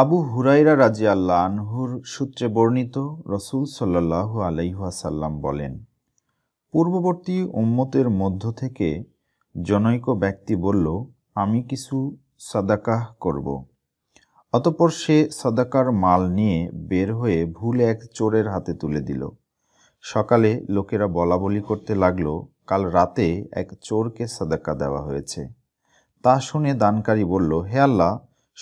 আবু হুরাইরা রাজি আল্লাহ আনহুর সূত্রে বর্ণিত রসুল সাল্লাহ আলাইহাসাল্লাম বলেন পূর্ববর্তী উম্মতের মধ্য থেকে জনৈক ব্যক্তি বলল আমি কিছু সাদাকাহ করব অতপর সে সাদাকার মাল নিয়ে বের হয়ে ভুল এক চোরের হাতে তুলে দিল সকালে লোকেরা বলা বলি করতে লাগল কাল রাতে এক চোরকে সাদাকা দেওয়া হয়েছে তা শুনে দানকারী বলল হে আল্লাহ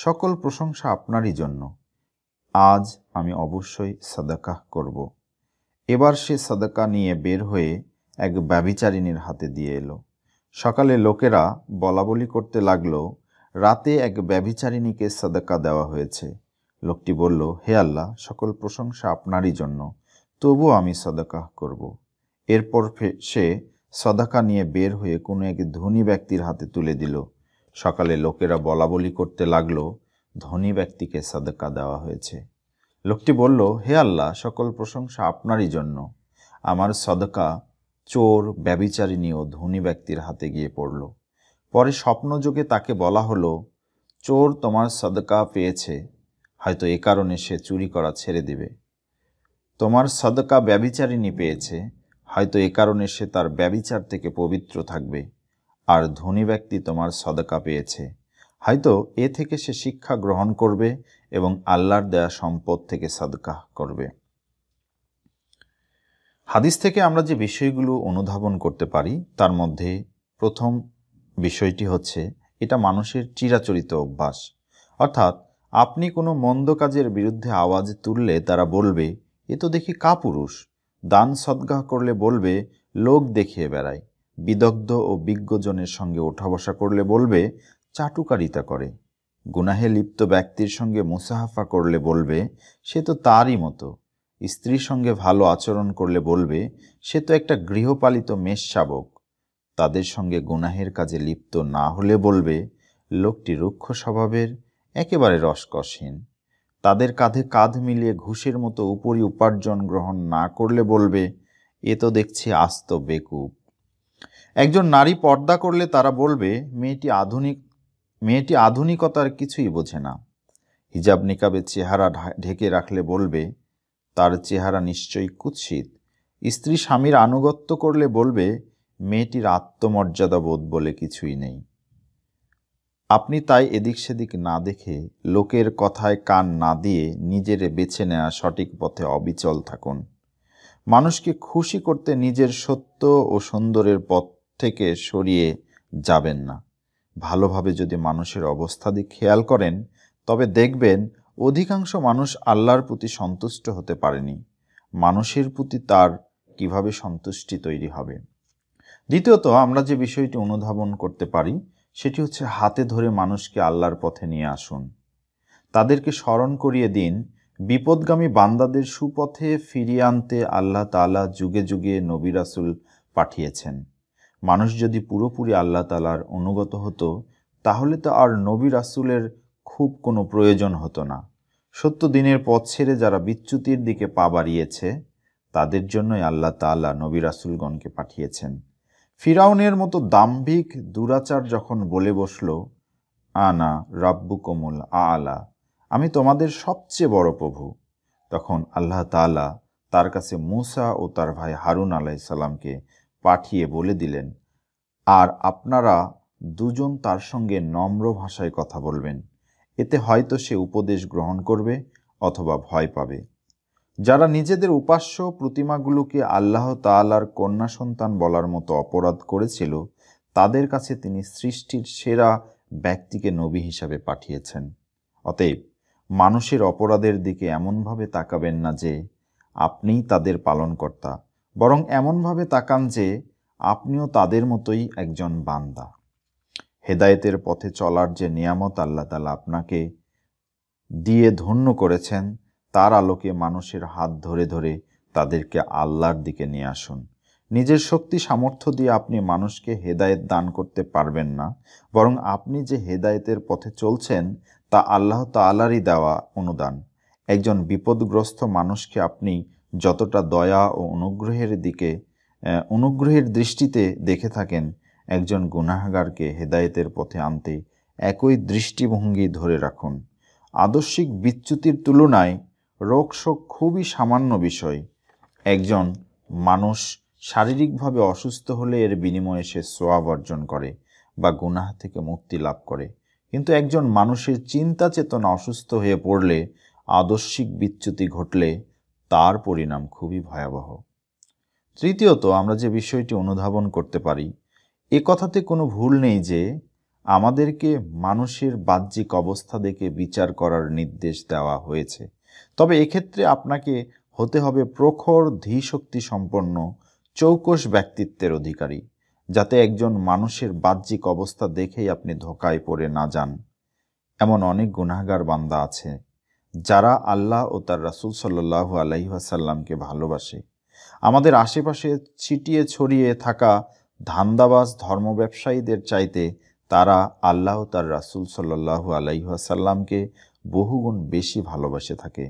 সকল প্রশংসা আপনারই জন্য আজ আমি অবশ্যই সাদাকাহ করব এবার সে সাদাকা নিয়ে বের হয়ে এক ব্যবিচারিণীর হাতে দিয়ে এলো সকালে লোকেরা বলা বলি করতে লাগল রাতে এক ব্যবিচারিণীকে সাদাকা দেওয়া হয়েছে লোকটি বলল হে আল্লাহ সকল প্রশংসা আপনারই জন্য তবু আমি সদাকা করব। এরপর সে সদাকা নিয়ে বের হয়ে কোনো এক ধনী ব্যক্তির হাতে তুলে দিল সকালে লোকেরা বলা বলি করতে লাগলো ধনী ব্যক্তিকে সাদকা দেওয়া হয়েছে লোকটি বলল হে আল্লাহ সকল প্রশংসা আপনারই জন্য আমার সদকা চোর ব্যবিচারিণী ও ধনী ব্যক্তির হাতে গিয়ে পড়ল পরে স্বপ্নযোগে তাকে বলা হলো চোর তোমার সদকা পেয়েছে হয়তো এ কারণে সে চুরি করা ছেড়ে দেবে তোমার সদকা ব্যবিচারিণী পেয়েছে হয়তো এ কারণে সে তার ব্যবিচার থেকে পবিত্র থাকবে আর ধনী ব্যক্তি তোমার সদকা পেয়েছে হয়তো এ থেকে সে শিক্ষা গ্রহণ করবে এবং আল্লাহর দেয়া সম্পদ থেকে সদকা করবে হাদিস থেকে আমরা যে বিষয়গুলো অনুধাবন করতে পারি তার মধ্যে প্রথম বিষয়টি হচ্ছে এটা মানুষের চিরাচরিত অভ্যাস অর্থাৎ আপনি কোনো মন্দ কাজের বিরুদ্ধে আওয়াজ তুললে তারা বলবে এ তো দেখি কাপুরুষ দান সদ্গাহ করলে বলবে লোক দেখিয়ে বেড়ায় বিদগ্ধ ও বিজ্ঞজনের সঙ্গে ওঠা বসা করলে বলবে চাটুকারিতা করে গুনাহে লিপ্ত ব্যক্তির সঙ্গে মুসাহাফা করলে বলবে সে তো তারই মতো স্ত্রীর সঙ্গে ভালো আচরণ করলে বলবে সে তো একটা গৃহপালিত মেষ শাবক তাদের সঙ্গে গুনাহের কাজে লিপ্ত না হলে বলবে লোকটি রুক্ষ স্বভাবের একেবারে রসকসহীন তাদের কাঁধে কাঁধ মিলিয়ে ঘুষের মতো উপরি উপার্জন গ্রহণ না করলে বলবে এ তো দেখছি আস্ত বেকুপ একজন নারী পর্দা করলে তারা বলবে মেয়েটি আধুনিক মেয়েটি আধুনিকতার কিছুই বোঝে না হিজাব নিকাবে চেহারা ঢেকে রাখলে বলবে তার চেহারা নিশ্চয়ই কুৎসিত স্ত্রী স্বামীর আনুগত্য করলে বলবে মেয়েটির আত্মমর্যাদা বোধ বলে কিছুই নেই আপনি তাই এদিক সেদিক না দেখে লোকের কথায় কান না দিয়ে নিজের বেছে নেওয়া সঠিক পথে অবিচল থাকুন মানুষকে খুশি করতে নিজের সত্য ও সুন্দরের পথ থেকে সরিয়ে যাবেন না ভালোভাবে যদি মানুষের অবস্থা খেয়াল করেন তবে দেখবেন অধিকাংশ মানুষ আল্লাহর প্রতি সন্তুষ্ট হতে পারেনি মানুষের প্রতি তার কিভাবে সন্তুষ্টি তৈরি হবে দ্বিতীয়ত আমরা যে বিষয়টি অনুধাবন করতে পারি সেটি হচ্ছে হাতে ধরে মানুষকে আল্লাহর পথে নিয়ে আসুন তাদেরকে স্মরণ করিয়ে দিন বিপদগামী বান্দাদের সুপথে ফিরিয়ে আনতে আল্লাহ তালা যুগে যুগে নবিরাসুল পাঠিয়েছেন মানুষ যদি পুরোপুরি আল্লাহ তালার অনুগত হতো তাহলে তো আর নবী রাসুলের খুব কোনো প্রয়োজন হতো না সত্য দিনের পথ ছেড়ে যারা বিচ্যুতির দিকে পা বাড়িয়েছে তাদের জন্যই আল্লাহ তাল্লাহ নবী রাসুলগণকে পাঠিয়েছেন ফিরাউনের মতো দাম্ভিক দুরাচার যখন বলে বসল আনা রাব্বু কোমল আলা আমি তোমাদের সবচেয়ে বড় প্রভু তখন আল্লাহ তালা তার কাছে মুসা ও তার ভাই হারুন আলাইসাল্লামকে পাঠিয়ে বলে দিলেন আর আপনারা দুজন তার সঙ্গে নম্র ভাষায় কথা বলবেন এতে হয়তো সে উপদেশ গ্রহণ করবে অথবা ভয় পাবে যারা নিজেদের উপাস্য প্রতিমাগুলোকে আল্লাহ তালার কন্যা সন্তান বলার মতো অপরাধ করেছিল তাদের কাছে তিনি সৃষ্টির সেরা ব্যক্তিকে নবী হিসাবে পাঠিয়েছেন অতএব মানুষের অপরাধের দিকে এমনভাবে তাকাবেন না যে আপনিই তাদের পালনকর্তা বরং এমনভাবে তাকান যে আপনিও তাদের মতোই একজন বান্দা হেদায়েতের পথে চলার যে নিয়ামত আল্লাহ তালা আপনাকে দিয়ে ধন্য করেছেন তার আলোকে মানুষের হাত ধরে ধরে তাদেরকে আল্লাহর দিকে নিয়ে আসুন নিজের শক্তি সামর্থ্য দিয়ে আপনি মানুষকে হেদায়েত দান করতে পারবেন না বরং আপনি যে হেদায়েতের পথে চলছেন তা আল্লাহ তালারই দেওয়া অনুদান একজন বিপদগ্রস্ত মানুষকে আপনি যতটা দয়া ও অনুগ্রহের দিকে অনুগ্রহের দৃষ্টিতে দেখে থাকেন একজন গুনাহাগারকে হেদায়েতের পথে আনতে একই দৃষ্টিভঙ্গি ধরে রাখুন আদর্শিক বিচ্যুতির তুলনায় রোগশোক খুবই সামান্য বিষয় একজন মানুষ শারীরিকভাবে অসুস্থ হলে এর বিনিময়ে সে সোয়াব অর্জন করে বা গুনাহ থেকে মুক্তি লাভ করে কিন্তু একজন মানুষের চিন্তা চেতনা অসুস্থ হয়ে পড়লে আদর্শিক বিচ্যুতি ঘটলে তার পরিণাম খুবই ভয়াবহ তৃতীয়ত আমরা যে বিষয়টি অনুধাবন করতে পারি এ কথাতে কোনো ভুল নেই যে আমাদেরকে মানুষের বাহ্যিক অবস্থা দেখে বিচার করার নির্দেশ দেওয়া হয়েছে তবে এক্ষেত্রে আপনাকে হতে হবে প্রখর ধীশক্তি সম্পন্ন চৌকস ব্যক্তিত্বের অধিকারী যাতে একজন মানুষের বাহ্যিক অবস্থা দেখেই আপনি ধোকায় পড়ে না যান এমন অনেক গুণাগার বান্দা আছে যারা আল্লাহ ও তার রাসুল সাল্লাহ আলাইহাসাল্লামকে ভালোবাসে আমাদের আশেপাশে ছিটিয়ে ছড়িয়ে থাকা ধান্দাবাজ ধর্ম ব্যবসায়ীদের চাইতে তারা আল্লাহ তার রাসুল সাল্লাহু আলাইহাসাল্লামকে বহুগুণ বেশি ভালোবাসে থাকে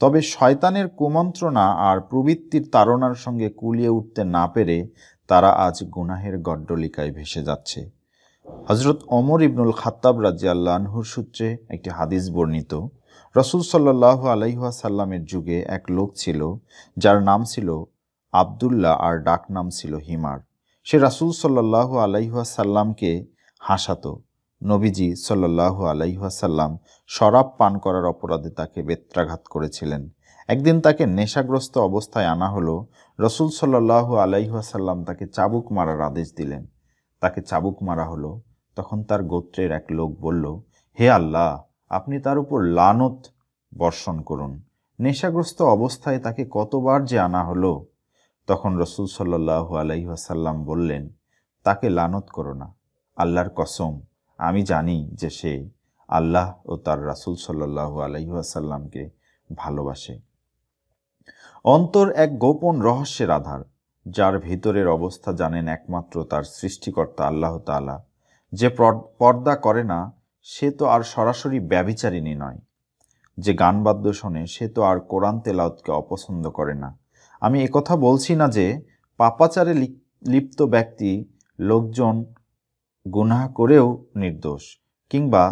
তবে শয়তানের কুমন্ত্রণা আর প্রবৃত্তির তাড়নার সঙ্গে কুলিয়ে উঠতে না পেরে তারা আজ গুনাহের গড্ডলিকায় ভেসে যাচ্ছে হজরত অমর ইবনুল খাত্তাব আল্লাহ সূত্রে একটি হাদিস বর্ণিত রসুল সাল্লাহ আলাইহাসাল্লামের যুগে এক লোক ছিল যার নাম ছিল আবদুল্লাহ আর ডাক নাম ছিল হিমার সে রাসুল সাল্লাহ আলাইহাসাল্লামকে হাসাত নবীজি সাল্লাহ আলাইহাসাল্লাম শরাব পান করার অপরাধে তাকে বেত্রাঘাত করেছিলেন একদিন তাকে নেশাগ্রস্ত অবস্থায় আনা হলো রসুল সাল্লাহ আলাইহাসাল্লাম তাকে চাবুক মারার আদেশ দিলেন তাকে চাবুক মারা হলো তখন তার গোত্রের এক লোক বলল হে আল্লাহ আপনি তার উপর লানত বর্ষণ করুন নেশাগ্রস্ত অবস্থায় তাকে কতবার যে আনা হলো তখন রসুল সাল্লাহ আলাইহাসাল্লাম বললেন তাকে লানত করো না আল্লাহর কসম আমি জানি যে সে আল্লাহ ও তার রাসুল সাল্লাহু আলাইহাসাল্লামকে ভালোবাসে অন্তর এক গোপন রহস্যের আধার যার ভিতরের অবস্থা জানেন একমাত্র তার সৃষ্টিকর্তা আল্লাহ তালা যে পর্দা করে না সে তো আর সরাসরি ব্যবিচারিণী নয় যে গান বাদ্য শোনে সে তো আর কোরআন তেলাউতকে অপছন্দ করে না আমি একথা বলছি না যে পাপাচারে লিপ্ত ব্যক্তি লোকজন গুনাহ করেও নির্দোষ কিংবা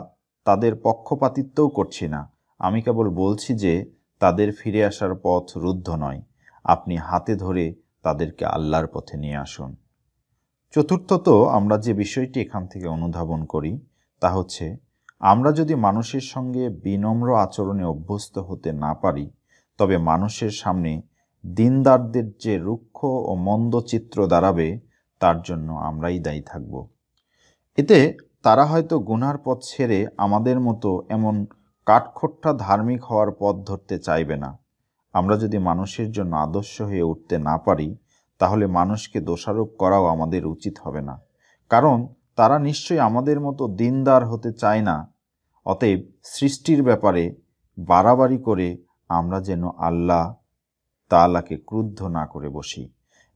তাদের পক্ষপাতিত্বও করছি না আমি কেবল বলছি যে তাদের ফিরে আসার পথ রুদ্ধ নয় আপনি হাতে ধরে তাদেরকে আল্লাহর পথে নিয়ে আসুন চতুর্থত আমরা যে বিষয়টি এখান থেকে অনুধাবন করি তা হচ্ছে আমরা যদি মানুষের সঙ্গে বিনম্র আচরণে অভ্যস্ত হতে না পারি তবে মানুষের সামনে দিনদারদের যে রুক্ষ ও মন্দ চিত্র দাঁড়াবে তার জন্য আমরাই দায়ী থাকব এতে তারা হয়তো গুনার পথ ছেড়ে আমাদের মতো এমন কাঠখোট্টা ধার্মিক হওয়ার পথ ধরতে চাইবে না আমরা যদি মানুষের জন্য আদর্শ হয়ে উঠতে না পারি তাহলে মানুষকে দোষারোপ করাও আমাদের উচিত হবে না কারণ তারা নিশ্চয়ই আমাদের মতো দিনদার হতে চায় না অতএব সৃষ্টির ব্যাপারে বাড়াবাড়ি করে আমরা যেন আল্লাহ তালাকে ক্রুদ্ধ না করে বসি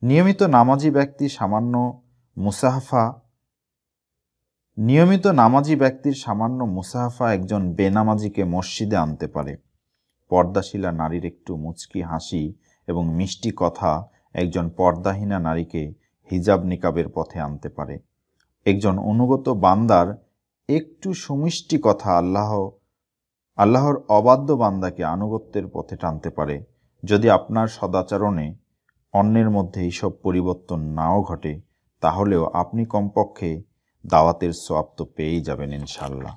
নিয়মিত নামাজি ব্যক্তি সামান্য মুসাহাফা নিয়মিত নামাজি ব্যক্তির সামান্য মুসাহাফা একজন বেনামাজিকে মসজিদে আনতে পারে পর্দাশিলা নারীর একটু মুচকি হাসি এবং মিষ্টি কথা একজন পর্দাহীনা নারীকে হিজাব নিকাবের পথে আনতে পারে একজন অনুগত বান্দার একটু সমিষ্টি কথা আল্লাহ আল্লাহর অবাধ্য বান্দাকে আনুগত্যের পথে টানতে পারে যদি আপনার সদাচরণে অন্যের মধ্যে এইসব পরিবর্তন নাও ঘটে তাহলেও আপনি কমপক্ষে দাওয়াতের সোয়াব তো পেয়েই যাবেন ইনশাল্লাহ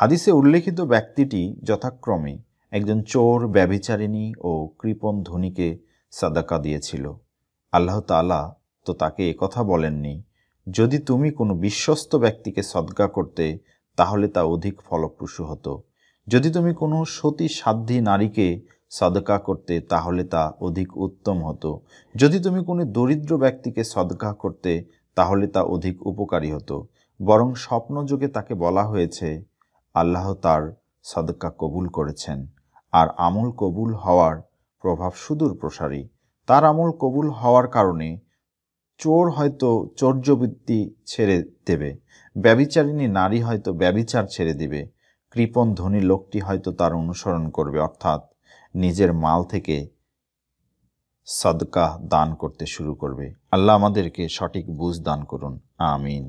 হাদিসে উল্লেখিত ব্যক্তিটি যথাক্রমে একজন চোর ব্যভিচারিণী ও কৃপণ ধনীকে সাদাকা দিয়েছিল আল্লাহ তালা তো তাকে কথা বলেননি যদি তুমি কোনো বিশ্বস্ত ব্যক্তিকে সদ্গা করতে তাহলে তা অধিক ফলপ্রসূ হতো যদি তুমি কোনো সতী সাধ্যী নারীকে সদকা করতে তাহলে তা অধিক উত্তম হতো যদি তুমি কোনো দরিদ্র ব্যক্তিকে সদকা করতে তাহলে তা অধিক উপকারী হতো বরং স্বপ্নযোগে তাকে বলা হয়েছে আল্লাহ তার সদকা কবুল করেছেন আর আমল কবুল হওয়ার প্রভাব সুদূর প্রসারী তার আমল কবুল হওয়ার কারণে চোর হয়তো চর্যবৃত্তি ছেড়ে দেবে ব্যবিচারিণী নারী হয়তো ব্যবিচার ছেড়ে দেবে কৃপণ ধনী লোকটি হয়তো তার অনুসরণ করবে অর্থাৎ নিজের মাল থেকে সদকা দান করতে শুরু করবে আল্লাহ আমাদেরকে সঠিক বুঝ দান করুন আমিন